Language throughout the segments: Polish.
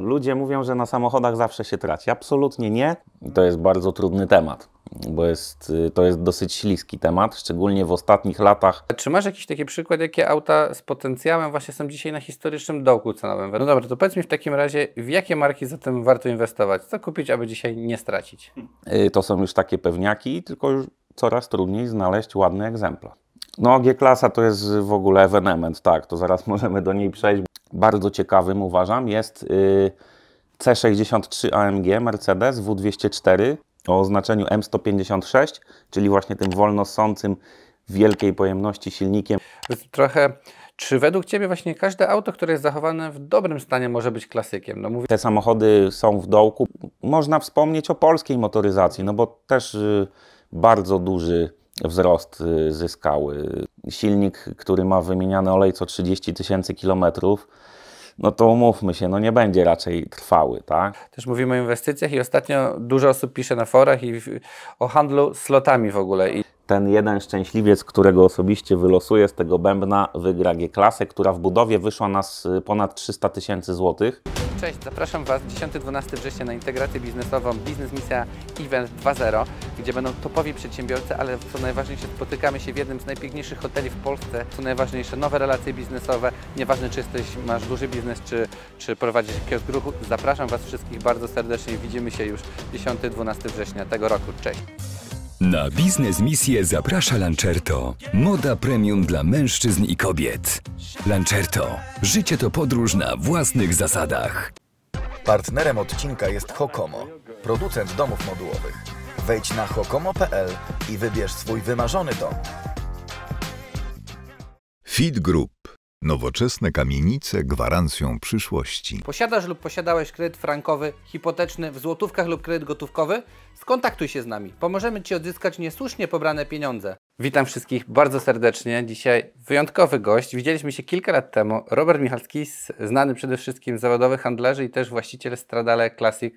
Ludzie mówią, że na samochodach zawsze się traci. Absolutnie nie. To jest bardzo trudny temat, bo jest, y, to jest dosyć śliski temat, szczególnie w ostatnich latach. Czy masz jakiś taki przykład, jakie auta z potencjałem właśnie są dzisiaj na historycznym dołku cenowym? No dobra, to powiedz mi w takim razie, w jakie marki zatem warto inwestować? Co kupić, aby dzisiaj nie stracić? Y, to są już takie pewniaki, tylko już coraz trudniej znaleźć ładny egzemplarz. No G-klasa to jest w ogóle ewenement, tak, to zaraz możemy do niej przejść bardzo ciekawym uważam jest y, C63 AMG Mercedes W204 o oznaczeniu M156, czyli właśnie tym wolnosącym wielkiej pojemności silnikiem. Trochę, czy według Ciebie właśnie każde auto, które jest zachowane w dobrym stanie może być klasykiem? No mówię... Te samochody są w dołku. Można wspomnieć o polskiej motoryzacji, no bo też y, bardzo duży wzrost y, zyskały. Silnik, który ma wymieniany olej co 30 tysięcy kilometrów, no to umówmy się, no nie będzie raczej trwały, tak? Też mówimy o inwestycjach i ostatnio dużo osób pisze na forach i o handlu slotami w ogóle. I... Ten jeden szczęśliwiec, którego osobiście wylosuję z tego bębna, wygra G-klasę, która w budowie wyszła nas ponad 300 tysięcy złotych. Cześć, zapraszam Was 10-12 września na integrację biznesową Biznes Misja Event 2.0, gdzie będą topowi przedsiębiorcy, ale co najważniejsze spotykamy się w jednym z najpiękniejszych hoteli w Polsce. Co najważniejsze, nowe relacje biznesowe, nieważne czy jesteś, masz duży biznes, czy, czy prowadzisz kiosk ruchu. Zapraszam Was wszystkich bardzo serdecznie. Widzimy się już 10-12 września tego roku. Cześć! Na biznes misję zaprasza Lancerto. Moda premium dla mężczyzn i kobiet. Lancerto. Życie to podróż na własnych zasadach. Partnerem odcinka jest Hokomo, producent domów modułowych. Wejdź na hokomo.pl i wybierz swój wymarzony dom. Feed Group Nowoczesne kamienice gwarancją przyszłości. Posiadasz lub posiadałeś kredyt frankowy, hipoteczny w złotówkach lub kredyt gotówkowy? Skontaktuj się z nami. Pomożemy Ci odzyskać niesłusznie pobrane pieniądze. Witam wszystkich bardzo serdecznie. Dzisiaj wyjątkowy gość. Widzieliśmy się kilka lat temu. Robert Michalski, znany przede wszystkim zawodowy handlarzy i też właściciel Stradale Classic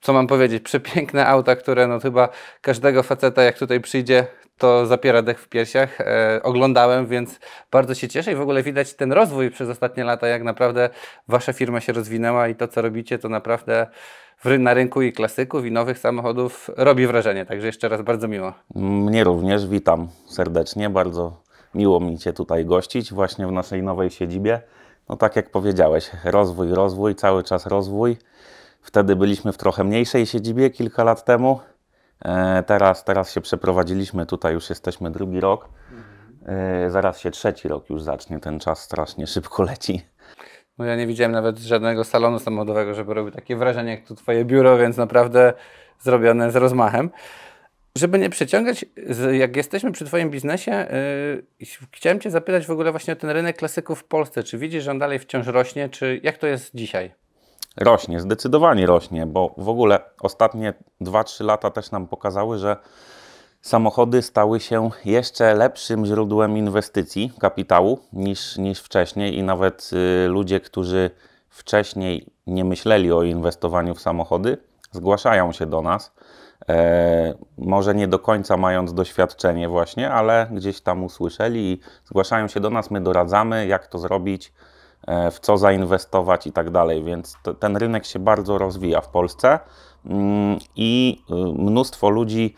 co mam powiedzieć, przepiękne auta, które no chyba każdego faceta jak tutaj przyjdzie to zapiera dech w piersiach. E, oglądałem, więc bardzo się cieszę i w ogóle widać ten rozwój przez ostatnie lata, jak naprawdę wasza firma się rozwinęła i to, co robicie, to naprawdę na rynku i klasyków, i nowych samochodów robi wrażenie. Także jeszcze raz bardzo miło. Mnie również, witam serdecznie. Bardzo miło mi Cię tutaj gościć, właśnie w naszej nowej siedzibie. No tak jak powiedziałeś, rozwój, rozwój, cały czas rozwój. Wtedy byliśmy w trochę mniejszej siedzibie kilka lat temu. E, teraz, teraz się przeprowadziliśmy, tutaj już jesteśmy drugi rok. E, zaraz się trzeci rok już zacznie, ten czas strasznie szybko leci. No ja nie widziałem nawet żadnego salonu samochodowego, żeby robił takie wrażenie jak tu Twoje biuro, więc naprawdę zrobione z rozmachem. Żeby nie przyciągać, jak jesteśmy przy Twoim biznesie, yy, chciałem Cię zapytać w ogóle właśnie o ten rynek klasyków w Polsce. Czy widzisz, że on dalej wciąż rośnie, czy jak to jest dzisiaj? Rośnie, zdecydowanie rośnie, bo w ogóle ostatnie 2-3 lata też nam pokazały, że samochody stały się jeszcze lepszym źródłem inwestycji, kapitału niż, niż wcześniej i nawet y, ludzie, którzy wcześniej nie myśleli o inwestowaniu w samochody, zgłaszają się do nas. E, może nie do końca mając doświadczenie, właśnie, ale gdzieś tam usłyszeli i zgłaszają się do nas. My doradzamy, jak to zrobić, E, w co zainwestować i tak dalej. Więc to, ten rynek się bardzo rozwija w Polsce mm, i y, mnóstwo ludzi.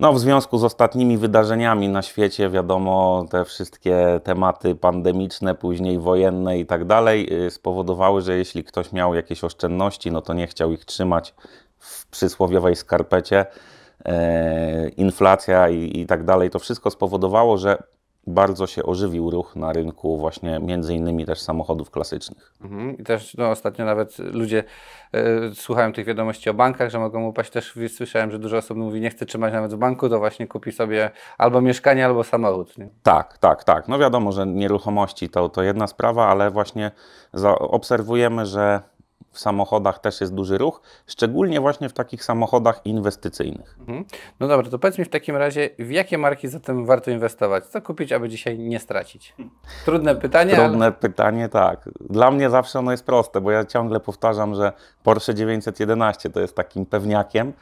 No, w związku z ostatnimi wydarzeniami na świecie, wiadomo, te wszystkie tematy pandemiczne, później wojenne i tak dalej, y, spowodowały, że jeśli ktoś miał jakieś oszczędności, no to nie chciał ich trzymać w przysłowiowej skarpecie. E, inflacja i, i tak dalej, to wszystko spowodowało, że bardzo się ożywił ruch na rynku właśnie między innymi też samochodów klasycznych. Mhm. I też no, ostatnio nawet ludzie y, słuchają tych wiadomości o bankach, że mogą upaść. Też słyszałem, że dużo osób mówi, nie chce trzymać nawet w banku, to właśnie kupi sobie albo mieszkanie, albo samochód. Nie? Tak, tak, tak. No wiadomo, że nieruchomości to, to jedna sprawa, ale właśnie obserwujemy, że w samochodach też jest duży ruch, szczególnie właśnie w takich samochodach inwestycyjnych. Mhm. No dobra, to powiedz mi w takim razie, w jakie marki zatem warto inwestować? Co kupić, aby dzisiaj nie stracić? Trudne pytanie. Trudne ale... pytanie, tak. Dla mnie zawsze ono jest proste, bo ja ciągle powtarzam, że Porsche 911 to jest takim pewniakiem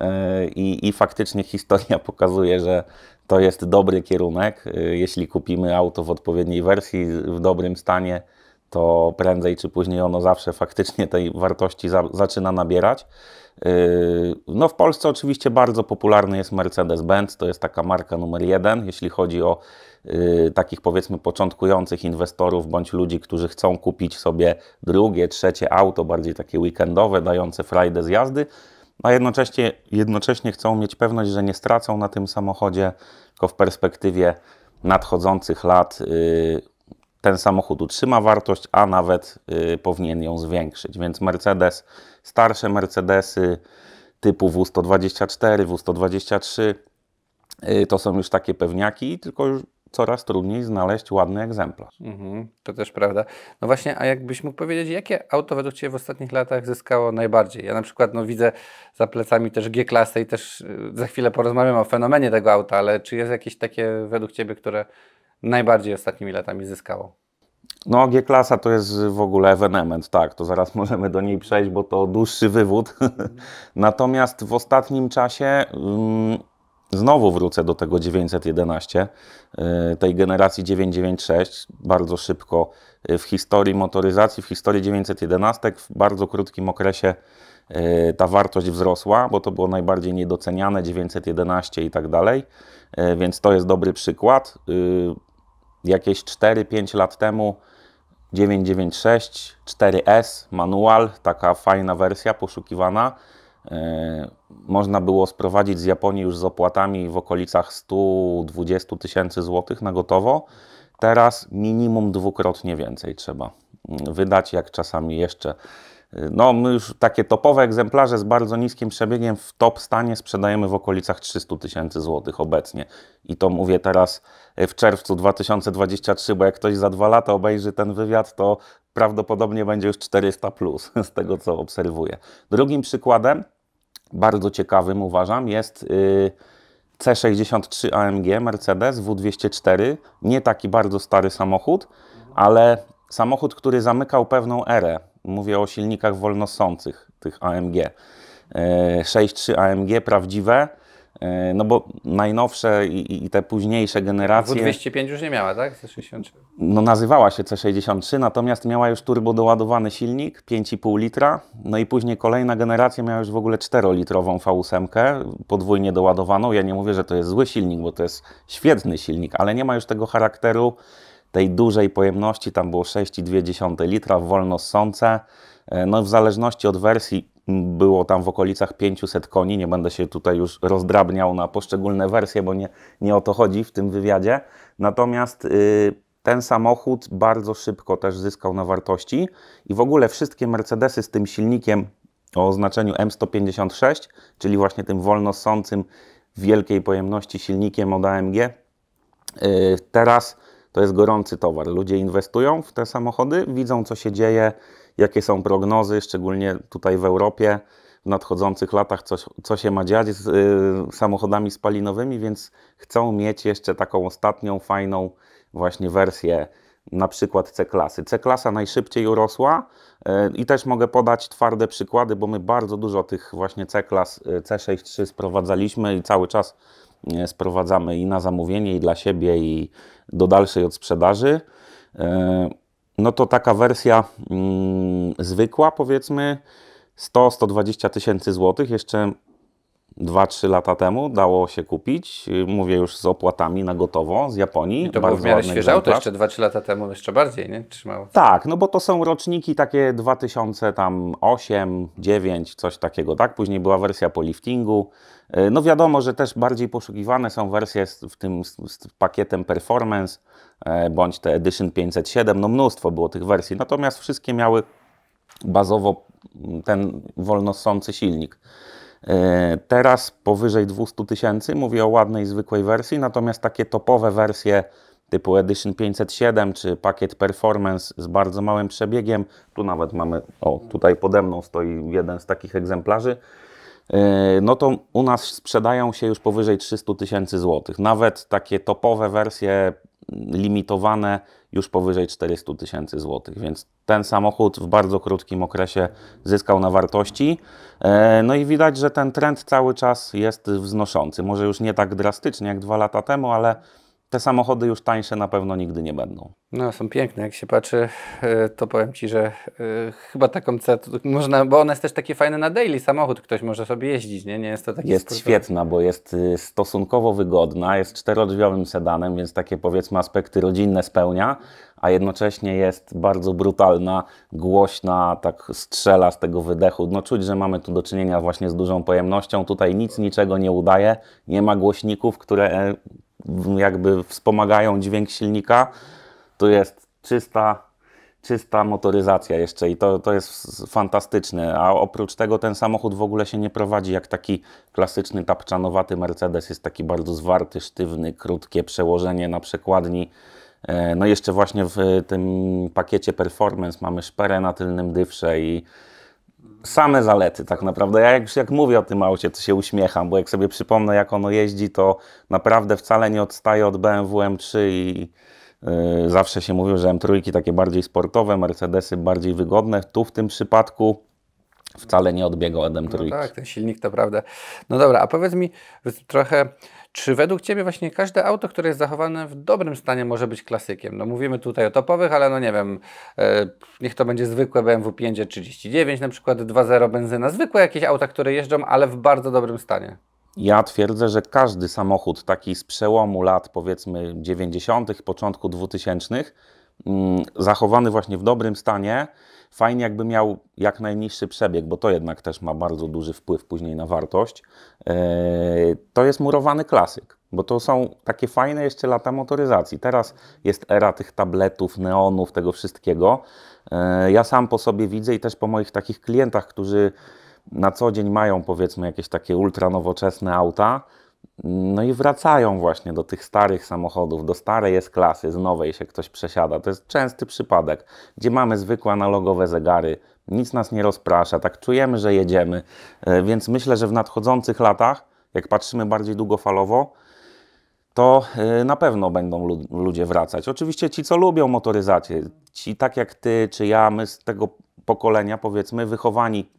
e, i, i faktycznie historia pokazuje, że to jest dobry kierunek, e, jeśli kupimy auto w odpowiedniej wersji, w dobrym stanie to prędzej czy później ono zawsze faktycznie tej wartości za, zaczyna nabierać. Yy, no w Polsce oczywiście bardzo popularny jest Mercedes-Benz, to jest taka marka numer jeden, jeśli chodzi o yy, takich powiedzmy początkujących inwestorów bądź ludzi, którzy chcą kupić sobie drugie, trzecie auto, bardziej takie weekendowe, dające frajdę z jazdy, a jednocześnie, jednocześnie chcą mieć pewność, że nie stracą na tym samochodzie, tylko w perspektywie nadchodzących lat yy, ten samochód utrzyma wartość, a nawet y, powinien ją zwiększyć. Więc Mercedes, starsze Mercedesy typu W124, W123 y, to są już takie pewniaki, tylko już coraz trudniej znaleźć ładny egzemplarz. Mhm, to też prawda. No właśnie, a jakbyś mógł powiedzieć, jakie auto według Ciebie w ostatnich latach zyskało najbardziej? Ja na przykład no, widzę za plecami też G-klasę i też y, za chwilę porozmawiam o fenomenie tego auta, ale czy jest jakieś takie według Ciebie, które najbardziej ostatnimi latami zyskało? No, G-klasa to jest w ogóle ewenement, tak, to zaraz możemy do niej przejść, bo to dłuższy wywód. Natomiast w ostatnim czasie mm, znowu wrócę do tego 911, y, tej generacji 996, bardzo szybko y, w historii motoryzacji, w historii 911, w bardzo krótkim okresie y, ta wartość wzrosła, bo to było najbardziej niedoceniane 911 i tak dalej, więc to jest dobry przykład jakieś 4-5 lat temu 996 4S manual, taka fajna wersja poszukiwana. E, można było sprowadzić z Japonii już z opłatami w okolicach 120 tysięcy złotych na gotowo. Teraz minimum dwukrotnie więcej trzeba mm, wydać, jak czasami jeszcze no, my już takie topowe egzemplarze z bardzo niskim przebiegiem w top stanie sprzedajemy w okolicach 300 tysięcy złotych obecnie. I to mówię teraz e, w czerwcu 2023, bo jak ktoś za dwa lata obejrzy ten wywiad, to prawdopodobnie będzie już 400 plus z tego, co obserwuję. Drugim przykładem, bardzo ciekawym uważam, jest y, C63 AMG Mercedes W204. Nie taki bardzo stary samochód, ale samochód, który zamykał pewną erę Mówię o silnikach wolnosących, tych AMG. 6.3 AMG prawdziwe, e, no bo najnowsze i, i, te późniejsze generacje. W205 już nie miała, tak? C63. No nazywała się C63, natomiast miała już turbo doładowany silnik 5,5 litra. No i później kolejna generacja miała już w ogóle 4-litrową V8, podwójnie doładowaną. Ja nie mówię, że to jest zły silnik, bo to jest świetny silnik, ale nie ma już tego charakteru tej dużej pojemności, tam było 6,2 litra wolno sące. No w zależności od wersji było tam w okolicach 500 koni, nie będę się tutaj już rozdrabniał na poszczególne wersje, bo nie, nie o to chodzi w tym wywiadzie. Natomiast y, ten samochód bardzo szybko też zyskał na wartości i w ogóle wszystkie Mercedesy z tym silnikiem o oznaczeniu M156, czyli właśnie tym w wielkiej pojemności silnikiem od AMG, y, teraz to jest gorący towar. Ludzie inwestują w te samochody, widzą co się dzieje, jakie są prognozy, szczególnie tutaj w Europie w nadchodzących latach, co, co się ma dziać z y, samochodami spalinowymi, więc chcą mieć jeszcze taką ostatnią, fajną właśnie wersję na przykład C-klasy. C-klasa najszybciej urosła y, i też mogę podać twarde przykłady, bo my bardzo dużo tych właśnie C-klas y, C63 sprowadzaliśmy i cały czas sprowadzamy i na zamówienie, i dla siebie, i do dalszej od sprzedaży. E, no to taka wersja mm, zwykła, powiedzmy, 100-120 tysięcy złotych, jeszcze 2-3 lata temu dało się kupić, y, mówię już z opłatami na gotowo z Japonii. I to było w miarę świeże auto jeszcze 2-3 lata temu, jeszcze bardziej, nie? Trzymało. Tak, no bo to są roczniki takie 2008, 9, coś takiego, tak? Później była wersja po liftingu. Y, no wiadomo, że też bardziej poszukiwane są wersje z, w tym z, z pakietem performance, e, bądź te Edition 507, no mnóstwo było tych wersji, natomiast wszystkie miały bazowo mm, ten wolnossący silnik. E, teraz powyżej 200 tysięcy, mówię o ładnej, zwykłej wersji, natomiast takie topowe wersje typu Edition 507 czy pakiet Performance z bardzo małym przebiegiem, tu nawet mamy, o tutaj pode mną stoi jeden z takich egzemplarzy, e, no to u nas sprzedają się już powyżej 300 tysięcy złotych. Nawet takie topowe wersje mm, limitowane już powyżej 400 tysięcy złotych, więc ten samochód w bardzo krótkim okresie zyskał na wartości. E, no i widać, że ten trend cały czas jest wznoszący. Może już nie tak drastycznie jak dwa lata temu, ale te samochody już tańsze na pewno nigdy nie będą. No, są piękne. Jak się patrzy, e, to powiem Ci, że e, chyba taką C można, bo ona jest też takie fajne na daily samochód, ktoś może sobie jeździć, nie? Nie jest to takie Jest sportowy. świetna, bo jest y, stosunkowo wygodna, jest czterodrzwiowym sedanem, więc takie powiedzmy aspekty rodzinne spełnia, a jednocześnie jest bardzo brutalna, głośna, tak strzela z tego wydechu. No czuć, że mamy tu do czynienia właśnie z dużą pojemnością. Tutaj nic niczego nie udaje, nie ma głośników, które e, jakby wspomagają dźwięk silnika, to jest czysta, czysta motoryzacja jeszcze i to, to jest fantastyczne. A oprócz tego ten samochód w ogóle się nie prowadzi jak taki klasyczny tapczanowaty Mercedes. Jest taki bardzo zwarty, sztywny, krótkie przełożenie na przekładni. E, no jeszcze właśnie w tym pakiecie performance mamy szperę na tylnym dywsze i same zalety tak naprawdę. Ja jak, jak mówię o tym aucie, to się uśmiecham, bo jak sobie przypomnę, jak ono jeździ, to naprawdę wcale nie odstaje od BMW M3 i yy, zawsze się mówił, że M3 takie bardziej sportowe, Mercedesy bardziej wygodne. Tu w tym przypadku wcale nie odbiega od M3. No tak, ten silnik to prawda. No dobra, a powiedz mi trochę czy według Ciebie właśnie każde auto, które jest zachowane w dobrym stanie może być klasykiem? No mówimy tutaj o topowych, ale no nie wiem, e, niech to będzie zwykłe BMW 539 na przykład 2.0 benzyna, zwykłe jakieś auta, które jeżdżą, ale w bardzo dobrym stanie. Ja twierdzę, że każdy samochód taki z przełomu lat powiedzmy 90., początku 2000, mm, zachowany właśnie w dobrym stanie, Fajnie jakby miał jak najniższy przebieg, bo to jednak też ma bardzo duży wpływ później na wartość. E, to jest murowany klasyk, bo to są takie fajne jeszcze lata motoryzacji. Teraz jest era tych tabletów, neonów, tego wszystkiego. E, ja sam po sobie widzę i też po moich takich klientach, którzy na co dzień mają powiedzmy jakieś takie ultra nowoczesne auta, no i wracają właśnie do tych starych samochodów, do starej jest klasy z nowej się ktoś przesiada. To jest częsty przypadek, gdzie mamy zwykłe analogowe zegary, nic nas nie rozprasza, tak czujemy, że jedziemy. E, więc myślę, że w nadchodzących latach, jak patrzymy bardziej długofalowo, to e, na pewno będą ludzie wracać. Oczywiście ci, co lubią motoryzację, ci tak jak ty czy ja, my z tego pokolenia, powiedzmy, wychowani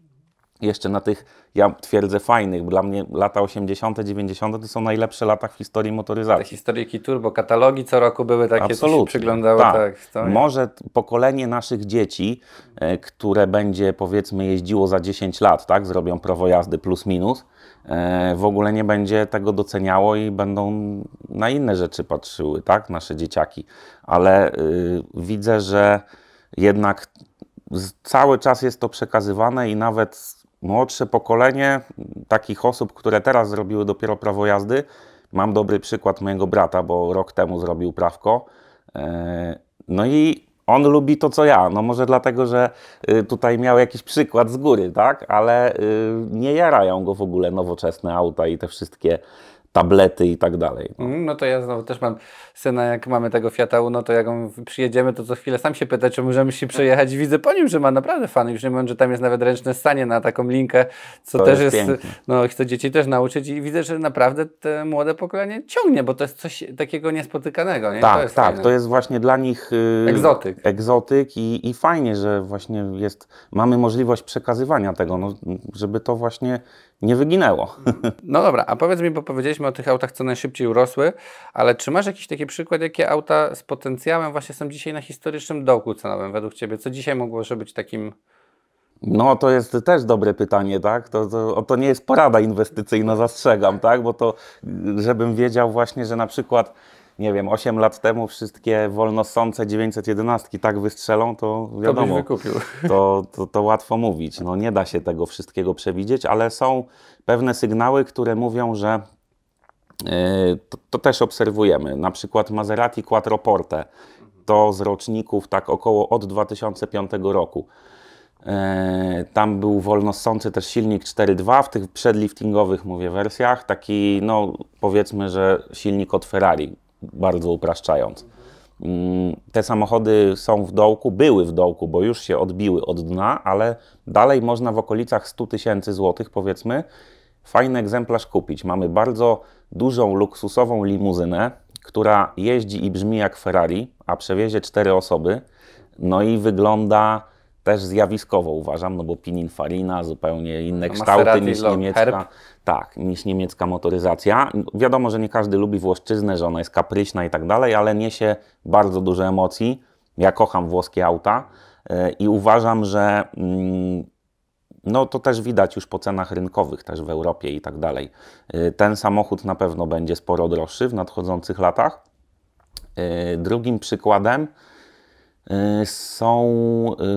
jeszcze na tych, ja twierdzę, fajnych. Dla mnie lata 80., 90. to są najlepsze lata w historii motoryzacji. Te historyjki turbo, katalogi co roku były takie, Absolutnie. przyglądały. Tak. tak Może pokolenie naszych dzieci, e, które będzie powiedzmy jeździło za 10 lat, tak, zrobią prawo jazdy plus minus, e, w ogóle nie będzie tego doceniało i będą na inne rzeczy patrzyły, tak, nasze dzieciaki. Ale yy, widzę, że jednak cały czas jest to przekazywane i nawet młodsze pokolenie takich osób, które teraz zrobiły dopiero prawo jazdy, mam dobry przykład mojego brata, bo rok temu zrobił prawko. E, no i on lubi to, co ja. No może dlatego, że y, tutaj miał jakiś przykład z góry, tak? Ale y, nie jarają go w ogóle nowoczesne auta i te wszystkie tablety i tak dalej. No, mm, no to ja znowu też mam syna, jak mamy tego Fiata Uno, to jak przyjedziemy, to co chwilę sam się pyta, czy możemy się przejechać. Widzę po nim, że ma naprawdę fan. Już nie mówiąc, że tam jest nawet ręczne stanie na taką linkę, co to też jest, jest no chcę dzieci też nauczyć i widzę, że naprawdę te młode pokolenie ciągnie, bo to jest coś takiego niespotykanego. Nie? Tak, to jest tak. Fajne. To jest właśnie dla nich yy, egzotyk. Egzotyk i, i fajnie, że właśnie jest, mamy możliwość przekazywania tego, no, żeby to właśnie nie wyginęło. No dobra, a powiedz mi, bo powiedzieliśmy o tych autach, co najszybciej urosły, ale czy masz jakieś takie przykład, jakie auta z potencjałem właśnie są dzisiaj na historycznym dołku cenowym według Ciebie? Co dzisiaj mogło być takim... No to jest też dobre pytanie, tak? To, to, to nie jest porada inwestycyjna, zastrzegam, tak? Bo to, żebym wiedział właśnie, że na przykład nie wiem, 8 lat temu wszystkie wolnosące 911 tak wystrzelą, to wiadomo, to, to, to, to, łatwo mówić. No, nie da się tego wszystkiego przewidzieć, ale są pewne sygnały, które mówią, że Y, to, to, też obserwujemy. Na przykład Maserati Quattroporte to z roczników tak około od 2005 roku. Y, tam był wolnossący też silnik 4.2 w tych przedliftingowych, mówię, wersjach. Taki, no powiedzmy, że silnik od Ferrari, bardzo upraszczając. Mm, te samochody są w dołku, były w dołku, bo już się odbiły od dna, ale dalej można w okolicach 100 tysięcy złotych, powiedzmy, fajny egzemplarz kupić. Mamy bardzo dużą, luksusową limuzynę, która jeździ i brzmi jak Ferrari, a przewiezie cztery osoby. No i wygląda też zjawiskowo uważam, no bo Pininfarina, zupełnie inne no, kształty niż niemiecka, tak, niż niemiecka motoryzacja. Wiadomo, że nie każdy lubi Włoszczyznę, że ona jest kapryśna i tak dalej, ale niesie bardzo dużo emocji. Ja kocham włoskie auta e, i uważam, że mm, no to też widać już po cenach rynkowych też w Europie i tak dalej. Y, ten samochód na pewno będzie sporo droższy w nadchodzących latach. Y, drugim przykładem y, są,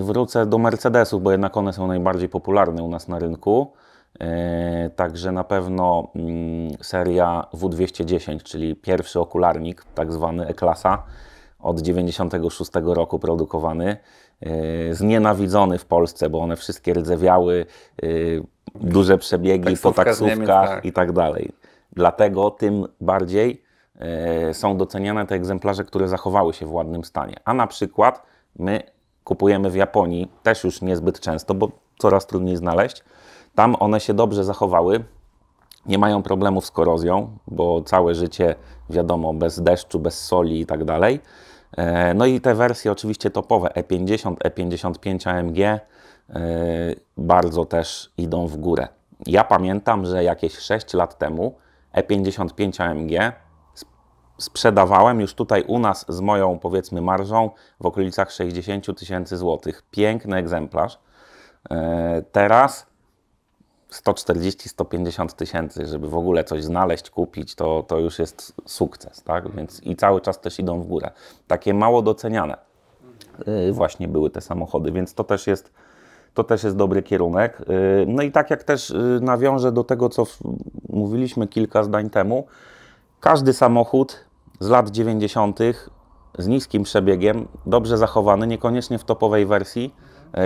wrócę do Mercedesów, bo jednak one są najbardziej popularne u nas na rynku. Także na pewno mm, seria W210, czyli pierwszy okularnik, tak zwany E-klasa, od 96 roku produkowany. E, znienawidzony w Polsce, bo one wszystkie rdzewiały, e, duże przebiegi Taksówka po taksówkach Niemiec, tak. i tak dalej. Dlatego tym bardziej e, są doceniane te egzemplarze, które zachowały się w ładnym stanie. A na przykład my kupujemy w Japonii, też już niezbyt często, bo coraz trudniej znaleźć. Tam one się dobrze zachowały, nie mają problemów z korozją, bo całe życie, wiadomo, bez deszczu, bez soli i tak dalej. E, no i te wersje oczywiście topowe E50, E55 AMG bardzo też idą w górę. Ja pamiętam, że jakieś 6 lat temu E55 AMG sprzedawałem już tutaj u nas z moją powiedzmy marżą w okolicach 60 tysięcy złotych. Piękny egzemplarz. E, teraz 140-150 tysięcy, żeby w ogóle coś znaleźć, kupić, to, to już jest sukces, tak? Więc i cały czas też idą w górę. Takie mało doceniane y, właśnie były te samochody, więc to też jest, to też jest dobry kierunek. Y, no i tak jak też y, nawiążę do tego, co mówiliśmy kilka zdań temu, każdy samochód z lat 90. z niskim przebiegiem, dobrze zachowany, niekoniecznie w topowej wersji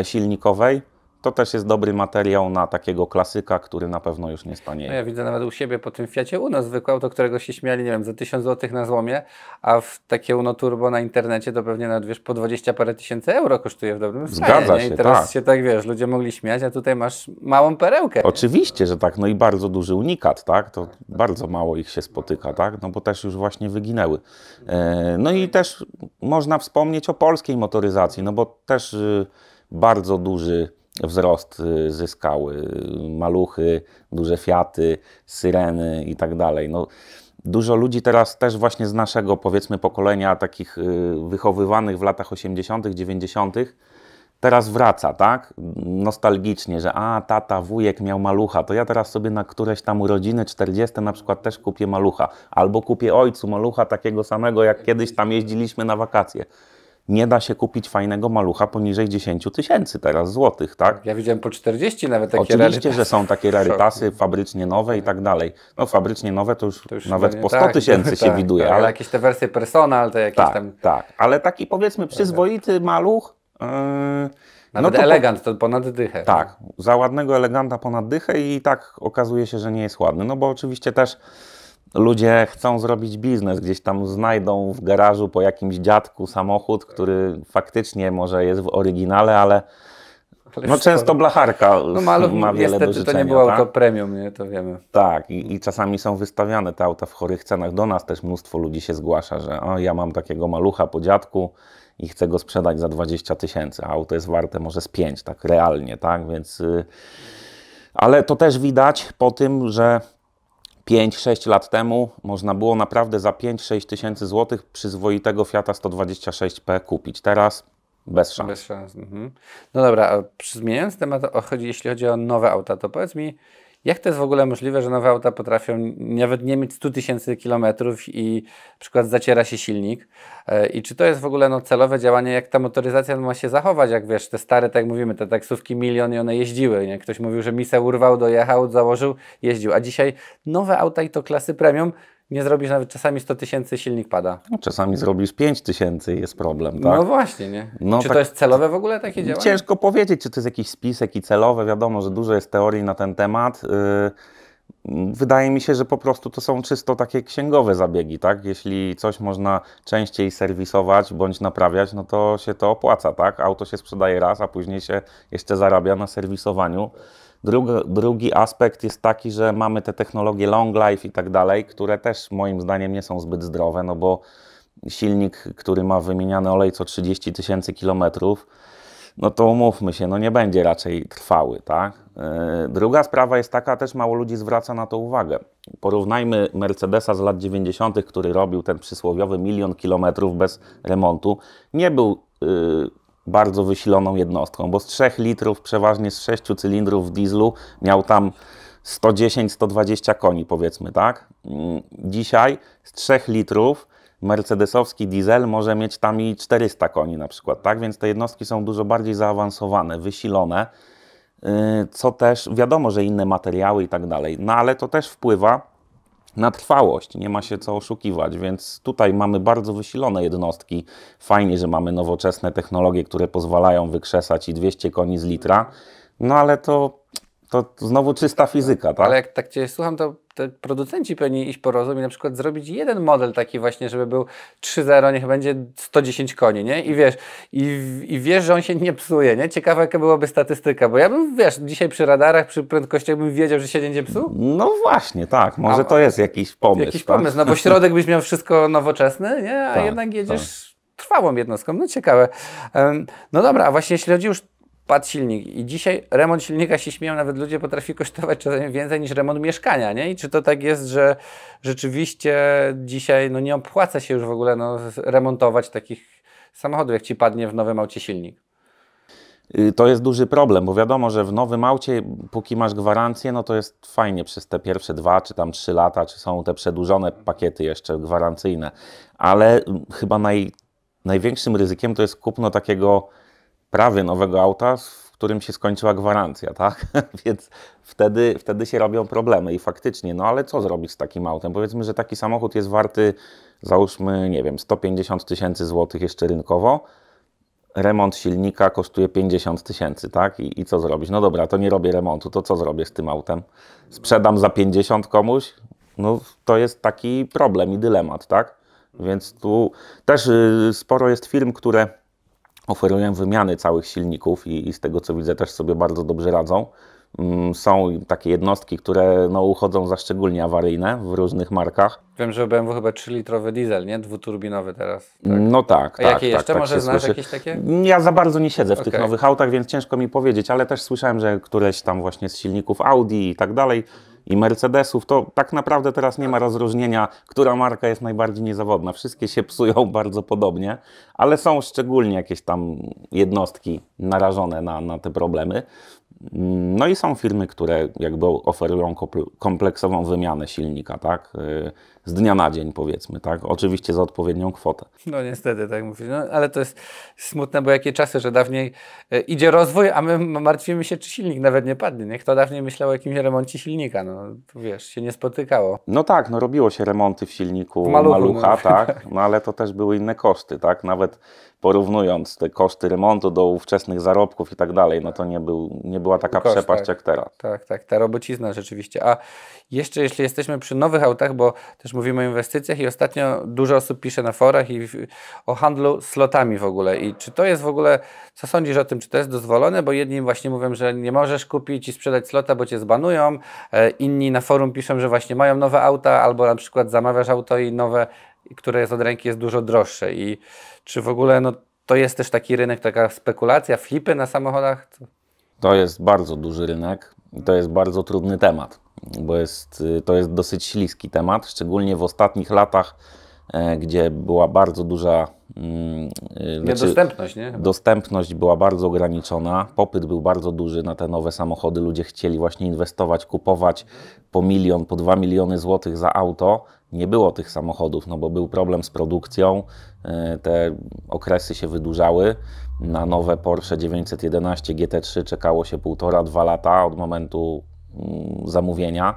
silnikowej, to też jest dobry materiał na takiego klasyka, który na pewno już nie stanie. No ja widzę nawet u siebie po tym Fiacie Uno zwykłe auto, którego się śmiali, nie wiem, za 1000 zł na złomie, a w takie Uno Turbo na internecie to pewnie nawet, wiesz, po 20 parę tysięcy euro kosztuje w dobrym stanie. Zgadza nie? się, I teraz tak. się tak, wiesz, ludzie mogli śmiać, a tutaj masz małą perełkę. Oczywiście, że tak, no i bardzo duży unikat, tak, to bardzo mało ich się spotyka, tak, no bo też już właśnie wyginęły. E, no i też można wspomnieć o polskiej motoryzacji, no bo też y, bardzo duży wzrost y, zyskały. Maluchy, duże fiaty, syreny i tak dalej. No, dużo ludzi teraz też właśnie z naszego powiedzmy pokolenia, takich y, wychowywanych w latach 80., 90., teraz wraca, tak? Nostalgicznie, że a, tata, wujek miał malucha, to ja teraz sobie na któreś tam urodziny 40 na przykład też kupię malucha. Albo kupię ojcu malucha takiego samego, jak kiedyś tam jeździliśmy na wakacje nie da się kupić fajnego malucha poniżej 10 tysięcy teraz złotych, tak? Ja widziałem po 40 nawet takie Oczywiście, rarytasy. że są takie rarytasy fabrycznie nowe i tak dalej. No fabrycznie nowe to już, to już nawet po 100 tak, tysięcy się tak, widuje. Tak, ale jakieś te wersje personal, to jakieś tak, tam... Tak, ale taki powiedzmy tak, przyzwoity tak. maluch... Yy, nawet no to elegant, to ponad dychę. Tak, za ładnego eleganta ponad dychę i tak okazuje się, że nie jest ładny. No bo oczywiście też ludzie chcą zrobić biznes, gdzieś tam znajdą w garażu po jakimś dziadku samochód, który faktycznie może jest w oryginale, ale no często blacharka no, ale ma wiele niestety do życzenia, to nie było tak? auto premium, nie? To wiemy. Tak, i, i, czasami są wystawiane te auta w chorych cenach. Do nas też mnóstwo ludzi się zgłasza, że o, ja mam takiego malucha po dziadku i chcę go sprzedać za 20 tysięcy, a auto jest warte może z 5, tak realnie, tak? Więc... Y, ale to też widać po tym, że 5-6 lat temu można było naprawdę za 5-6 tysięcy złotych przyzwoitego Fiata 126P kupić. Teraz bez szans. Bez szans. Mhm. No dobra, a zmieniając temat, jeśli chodzi o nowe auta, to powiedz mi, jak to jest w ogóle możliwe, że nowe auta potrafią nawet nie mieć 100 tysięcy kilometrów i na przykład zaciera się silnik? E, I czy to jest w ogóle no, celowe działanie, jak ta motoryzacja ma się zachować? Jak wiesz, te stare, tak jak mówimy, te taksówki milion i one jeździły. Nie? Ktoś mówił, że misę urwał, dojechał, założył, jeździł. A dzisiaj nowe auta i to klasy premium nie zrobisz nawet czasami 100 tysięcy, silnik pada. No, czasami zrobisz 5 tysięcy i jest problem, tak? No właśnie, nie? No, czy tak... to jest celowe w ogóle takie działanie? Ciężko powiedzieć, czy to jest jakiś spisek i celowe. Wiadomo, że dużo jest teorii na ten temat. Y, wydaje mi się, że po prostu to są czysto takie księgowe zabiegi, tak? Jeśli coś można częściej serwisować bądź naprawiać, no to się to opłaca, tak? Auto się sprzedaje raz, a później się jeszcze zarabia na serwisowaniu. Drugi, drugi aspekt jest taki, że mamy te technologie long life i tak dalej, które też moim zdaniem nie są zbyt zdrowe, no bo silnik, który ma wymieniany olej co 30 tysięcy kilometrów, no to umówmy się, no nie będzie raczej trwały, tak? E, druga sprawa jest taka, też mało ludzi zwraca na to uwagę. Porównajmy Mercedesa z lat 90., który robił ten przysłowiowy milion kilometrów bez remontu. Nie był e, bardzo wysiloną jednostką, bo z 3 litrów, przeważnie z 6 cylindrów dieslu miał tam 110-120 koni powiedzmy, tak? Mm, dzisiaj z 3 litrów mercedesowski diesel może mieć tam i 400 koni na przykład, tak? Więc te jednostki są dużo bardziej zaawansowane, wysilone, y, co też wiadomo, że inne materiały i tak dalej, no ale to też wpływa na trwałość, nie ma się co oszukiwać, więc tutaj mamy bardzo wysilone jednostki. Fajnie, że mamy nowoczesne technologie, które pozwalają wykrzesać i 200 koni z litra, no ale to to, to znowu czysta fizyka, tak? Ale jak tak Cię słucham, to producenci powinni iść po rozum i na przykład zrobić jeden model taki właśnie, żeby był 3.0, niech będzie 110 koni, nie? I wiesz, i, i wiesz, że on się nie psuje, nie? Ciekawa jaka byłaby statystyka, bo ja bym, wiesz, dzisiaj przy radarach, przy prędkościach bym wiedział, że się nie psuł? No właśnie, tak, może a, to jest jakiś pomysł. Jakiś tak? pomysł, no bo środek byś miał wszystko nowoczesne, nie? A tak, jednak jedziesz... Tak trwałą jednostką. No ciekawe. No dobra, a właśnie jeśli chodzi już padł silnik. I dzisiaj remont silnika się śmieją, nawet ludzie potrafi kosztować czasem więcej niż remont mieszkania, nie? I czy to tak jest, że rzeczywiście dzisiaj no, nie opłaca się już w ogóle no, remontować takich samochodów, jak ci padnie w nowym aucie silnik? Y, to jest duży problem, bo wiadomo, że w nowym aucie, póki masz gwarancję, no to jest fajnie przez te pierwsze dwa czy tam trzy lata, czy są te przedłużone pakiety jeszcze gwarancyjne, ale mm, chyba naj, największym ryzykiem to jest kupno takiego prawy nowego auta, w którym się skończyła gwarancja, tak? Więc wtedy, wtedy się robią problemy i faktycznie, no ale co zrobić z takim autem? Powiedzmy, że taki samochód jest warty, załóżmy, nie wiem, 150 tysięcy złotych jeszcze rynkowo, remont silnika kosztuje 50 tysięcy, tak? I, I, co zrobić? No dobra, to nie robię remontu, to co zrobię z tym autem? Sprzedam za 50 komuś? No to jest taki problem i dylemat, tak? Więc tu też y, sporo jest firm, które oferują wymiany całych silników i, i, z tego co widzę też sobie bardzo dobrze radzą. Mm, są takie jednostki, które no, uchodzą za szczególnie awaryjne w różnych markach. Wiem, że BMW chyba 3-litrowy diesel, nie? Dwuturbinowy teraz. Tak? No tak, A tak. Jakie tak, jeszcze? Tak, tak Może znasz słyszy. jakieś takie? Ja za bardzo nie siedzę w okay. tych nowych autach, więc ciężko mi powiedzieć, ale też słyszałem, że któreś tam właśnie z silników Audi i tak dalej i Mercedesów, to tak naprawdę teraz nie ma tak. rozróżnienia, która marka jest najbardziej niezawodna. Wszystkie się psują bardzo podobnie, ale są szczególnie jakieś tam jednostki narażone na, na te problemy. No i są firmy, które jakby oferują kompleksową wymianę silnika, tak? Y, z dnia na dzień powiedzmy, tak? Oczywiście za odpowiednią kwotę. No niestety, tak mówisz. No, ale to jest smutne, bo jakie czasy, że dawniej y, idzie rozwój, a my martwimy się, czy silnik nawet nie padnie. Niech Kto dawniej myślał o jakimś remoncie silnika? No wiesz, się nie spotykało. No tak, no robiło się remonty w silniku w maluchu, malucha, no. tak? No ale to też były inne koszty, tak? Nawet porównując te koszty remontu do ówczesnych zarobków i tak dalej, no to nie, był, nie była taka Koszt, przepaść tak, jak teraz. Tak, tak, ta robocizna rzeczywiście. A jeszcze jeśli jesteśmy przy nowych autach, bo też mówimy o inwestycjach i ostatnio dużo osób pisze na forach i w, o handlu slotami w ogóle. I czy to jest w ogóle, co sądzisz o tym, czy to jest dozwolone? Bo jedni właśnie mówią, że nie możesz kupić i sprzedać slota, bo cię zbanują. E, inni na forum piszą, że właśnie mają nowe auta albo na przykład zamawiasz auto i nowe które jest od ręki, jest dużo droższe. I czy w ogóle no, to jest też taki rynek, taka spekulacja, flipy na samochodach? To jest bardzo duży rynek. To jest bardzo trudny temat, bo jest, y, to jest dosyć śliski temat, szczególnie w ostatnich latach E, gdzie była bardzo duża mm, e, znaczy, Niedostępność, nie? Dostępność była bardzo ograniczona, popyt był bardzo duży na te nowe samochody. Ludzie chcieli właśnie inwestować, kupować po milion, po dwa miliony złotych za auto. Nie było tych samochodów, no bo był problem z produkcją, e, te okresy się wydłużały. Na nowe Porsche 911 GT3 czekało się półtora, dwa lata od momentu mm, zamówienia.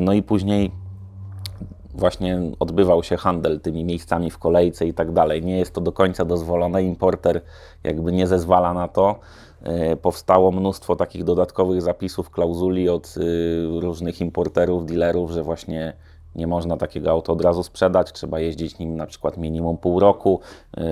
No i później właśnie odbywał się handel tymi miejscami w kolejce i tak dalej. Nie jest to do końca dozwolone, importer jakby nie zezwala na to. E, powstało mnóstwo takich dodatkowych zapisów, klauzuli od y, różnych importerów, dealerów, że właśnie nie można takiego auta od razu sprzedać, trzeba jeździć nim na przykład minimum pół roku,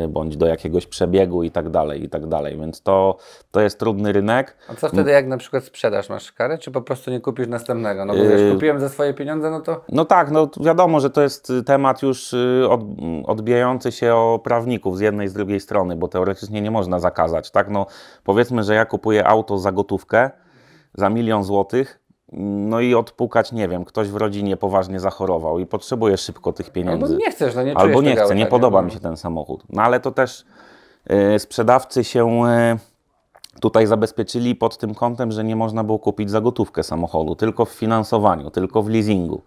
y, bądź do jakiegoś przebiegu i tak dalej, i tak dalej. Więc to, to jest trudny rynek. A co wtedy, jak na przykład sprzedasz, masz karę, czy po prostu nie kupisz następnego? No bo wiesz, y, kupiłem za swoje pieniądze, no to... No tak, no wiadomo, że to jest y, temat już od, odbijający się o prawników z jednej i z drugiej strony, bo teoretycznie nie można zakazać, tak? No powiedzmy, że ja kupuję auto za gotówkę, za milion złotych, no i odpukać, nie wiem, ktoś w rodzinie poważnie zachorował i potrzebuje szybko tych pieniędzy. Albo nie chcesz, no nie Albo nie chcę, nie tak, podoba no. mi się ten samochód. No ale to też yy, sprzedawcy się yy, tutaj zabezpieczyli pod tym kątem, że nie można było kupić za gotówkę samochodu, tylko w finansowaniu, tylko w leasingu.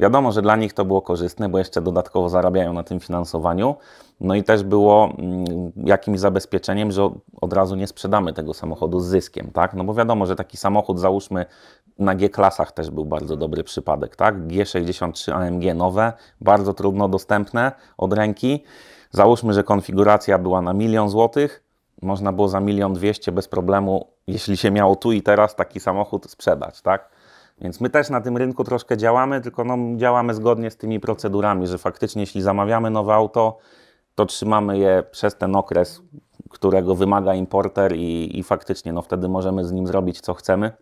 Wiadomo, że dla nich to było korzystne, bo jeszcze dodatkowo zarabiają na tym finansowaniu. No i też było mm, jakimś zabezpieczeniem, że od razu nie sprzedamy tego samochodu z zyskiem, tak? No bo wiadomo, że taki samochód, załóżmy, na G-klasach też był bardzo dobry przypadek, tak? G63 AMG nowe, bardzo trudno dostępne od ręki. Załóżmy, że konfiguracja była na milion złotych, można było za milion dwieście bez problemu, jeśli się miało tu i teraz taki samochód sprzedać, tak? Więc my też na tym rynku troszkę działamy, tylko no, działamy zgodnie z tymi procedurami, że faktycznie jeśli zamawiamy nowe auto, to trzymamy je przez ten okres, którego wymaga importer i, i faktycznie no, wtedy możemy z nim zrobić co chcemy.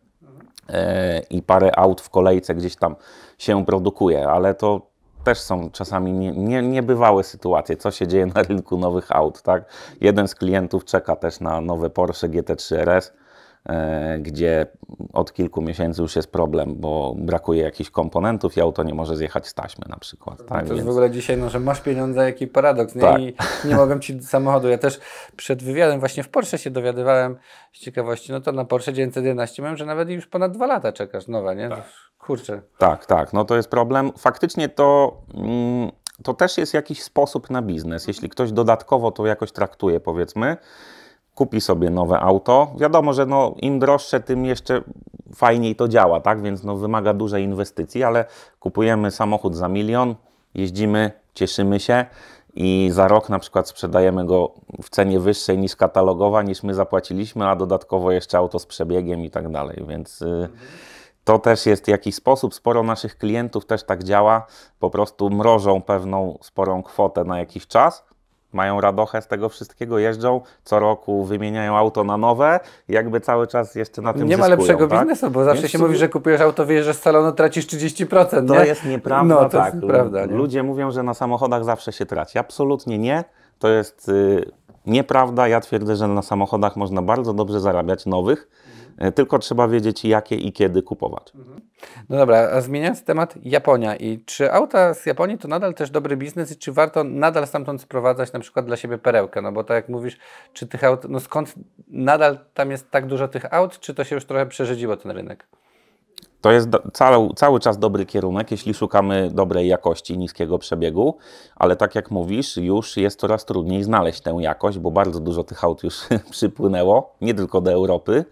E, i parę aut w kolejce gdzieś tam się produkuje, ale to też są czasami nie, nie, niebywałe sytuacje, co się dzieje na rynku nowych aut, tak? Jeden z klientów czeka też na nowe Porsche GT3 RS, E, gdzie od kilku miesięcy już jest problem, bo brakuje jakichś komponentów i auto nie może zjechać z taśmy na przykład. Tak? tak? To jest Więc... w ogóle dzisiaj, no, że masz pieniądze, jaki paradoks. Nie, tak. I nie mogłem Ci samochodu. Ja też przed wywiadem właśnie w Porsche się dowiadywałem z ciekawości, no to na Porsche 911 miałem, że nawet już ponad dwa lata czekasz nowe, nie? Tak. Kurczę. Tak, tak. No to jest problem. Faktycznie to... Mm, to też jest jakiś sposób na biznes, jeśli ktoś dodatkowo to jakoś traktuje, powiedzmy kupi sobie nowe auto. Wiadomo, że no, im droższe, tym jeszcze fajniej to działa, tak? Więc no, wymaga dużej inwestycji, ale kupujemy samochód za milion, jeździmy, cieszymy się i za rok na przykład sprzedajemy go w cenie wyższej niż katalogowa, niż my zapłaciliśmy, a dodatkowo jeszcze auto z przebiegiem i tak dalej, więc... Y, to też jest jakiś sposób. Sporo naszych klientów też tak działa. Po prostu mrożą pewną sporą kwotę na jakiś czas, mają radochę z tego wszystkiego, jeżdżą, co roku wymieniają auto na nowe, jakby cały czas jeszcze na tym Nie zyskują, ma lepszego tak? biznesu, bo zawsze Więc się mówi, że kupujesz auto, wyjeżdżasz z salonu, tracisz 30%, To nie? jest nieprawda, no, to tak. Jest nieprawda, nie? Ludzie mówią, że na samochodach zawsze się traci. Absolutnie nie. To jest... Yy, nieprawda. Ja twierdzę, że na samochodach można bardzo dobrze zarabiać nowych. E, tylko trzeba wiedzieć, jakie i kiedy kupować. Mhm. No dobra, a zmieniając temat, Japonia. I czy auta z Japonii to nadal też dobry biznes i czy warto nadal stamtąd sprowadzać na przykład dla siebie perełkę? No bo tak jak mówisz, czy tych aut, no skąd nadal tam jest tak dużo tych aut, czy to się już trochę przerzedziło ten rynek? To jest do, cały, cały czas dobry kierunek, jeśli szukamy dobrej jakości, niskiego przebiegu, ale tak jak mówisz, już jest coraz trudniej znaleźć tę jakość, bo bardzo dużo tych aut już przypłynęło, nie tylko do Europy.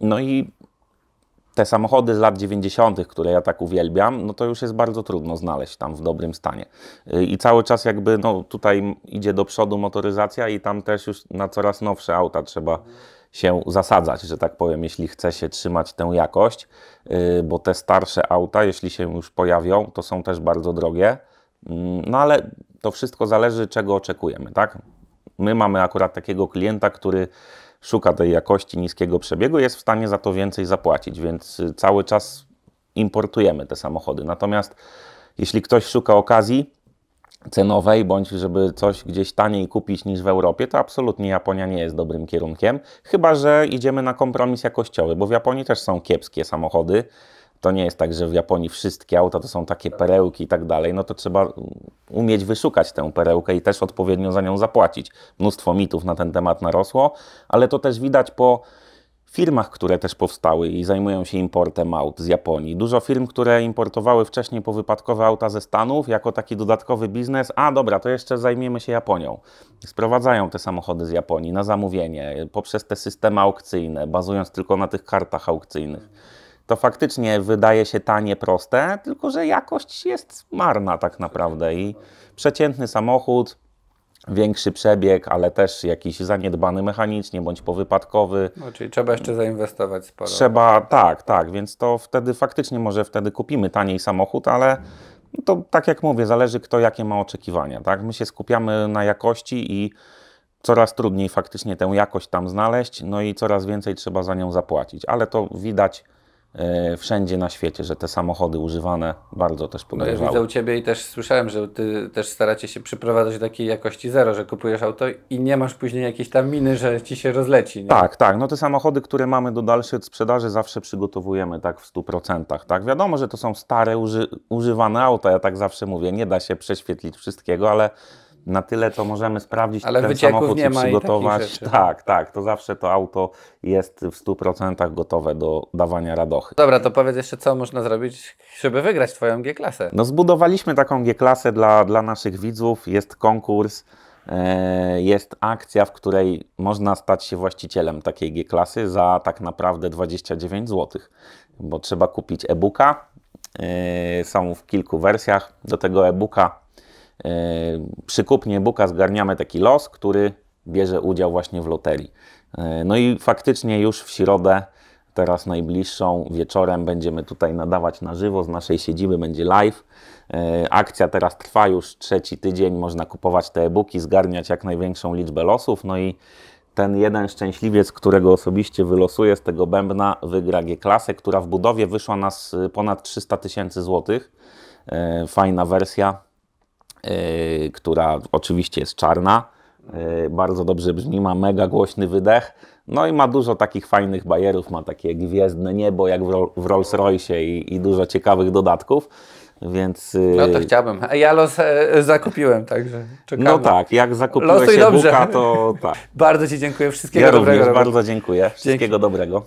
No i te samochody z lat 90., które ja tak uwielbiam, no to już jest bardzo trudno znaleźć tam w dobrym stanie. Y, I cały czas jakby no tutaj idzie do przodu motoryzacja i tam też już na coraz nowsze auta trzeba się zasadzać, że tak powiem, jeśli chce się trzymać tę jakość, y, bo te starsze auta, jeśli się już pojawią, to są też bardzo drogie. Mm, no ale to wszystko zależy, czego oczekujemy, tak? My mamy akurat takiego klienta, który szuka tej jakości niskiego przebiegu, jest w stanie za to więcej zapłacić, więc y, cały czas importujemy te samochody. Natomiast jeśli ktoś szuka okazji cenowej, bądź żeby coś gdzieś taniej kupić niż w Europie, to absolutnie Japonia nie jest dobrym kierunkiem, chyba że idziemy na kompromis jakościowy, bo w Japonii też są kiepskie samochody to nie jest tak, że w Japonii wszystkie auta to są takie perełki i tak dalej, no to trzeba umieć wyszukać tę perełkę i też odpowiednio za nią zapłacić. Mnóstwo mitów na ten temat narosło, ale to też widać po firmach, które też powstały i zajmują się importem aut z Japonii. Dużo firm, które importowały wcześniej powypadkowe auta ze Stanów jako taki dodatkowy biznes. A dobra, to jeszcze zajmiemy się Japonią. Sprowadzają te samochody z Japonii na zamówienie poprzez te systemy aukcyjne, bazując tylko na tych kartach aukcyjnych to faktycznie wydaje się tanie, proste, tylko że jakość jest marna tak naprawdę i przeciętny samochód, większy przebieg, ale też jakiś zaniedbany mechanicznie bądź powypadkowy. No, czyli trzeba jeszcze zainwestować sporo. Trzeba, tak, tak, więc to wtedy faktycznie może wtedy kupimy taniej samochód, ale to tak jak mówię, zależy kto jakie ma oczekiwania, tak? My się skupiamy na jakości i coraz trudniej faktycznie tę jakość tam znaleźć, no i coraz więcej trzeba za nią zapłacić, ale to widać E, wszędzie na świecie, że te samochody używane bardzo też podejrzewały. No ja widzę u Ciebie i też słyszałem, że Ty też staracie się przyprowadzać do takiej jakości zero, że kupujesz auto i nie masz później jakiejś tam miny, że Ci się rozleci. Nie? Tak, tak. No te samochody, które mamy do dalszej sprzedaży zawsze przygotowujemy tak w 100%. Tak? Wiadomo, że to są stare, uży używane auta, ja tak zawsze mówię, nie da się prześwietlić wszystkiego, ale na tyle to możemy sprawdzić, Ale ten samochód nie i przygotować. I tak, tak, to zawsze to auto jest w 100% gotowe do dawania radochy. Dobra, to powiedz jeszcze, co można zrobić, żeby wygrać Twoją G-klasę. No zbudowaliśmy taką G-klasę dla, dla naszych widzów, jest konkurs, e, jest akcja, w której można stać się właścicielem takiej G-klasy za tak naprawdę 29 zł, bo trzeba kupić e-booka, e, są w kilku wersjach do tego e-booka E, przy kupnie buka zgarniamy taki los, który bierze udział właśnie w loterii. E, no i faktycznie już w środę, teraz najbliższą wieczorem, będziemy tutaj nadawać na żywo z naszej siedziby, będzie live. E, akcja teraz trwa już trzeci tydzień, można kupować te e-booki, zgarniać jak największą liczbę losów. No i ten jeden szczęśliwiec, którego osobiście wylosuję z tego bębna, wygra G-klasę, która w budowie wyszła nas ponad 300 tysięcy złotych. Fajna wersja, Y, która oczywiście jest czarna, y, bardzo dobrze brzmi, ma mega głośny wydech, no i ma dużo takich fajnych bajerów, ma takie gwiezdne niebo jak w Rolls Royce i, i dużo ciekawych dodatków. Więc, y, no to chciałbym. Ja los e, zakupiłem, także czekamy. No tak, jak zakupiłeś się buka, to tak. bardzo Ci dziękuję. Wszystkiego ja dobrego. Również bardzo dziękuję. Wszystkiego Dzięki. dobrego.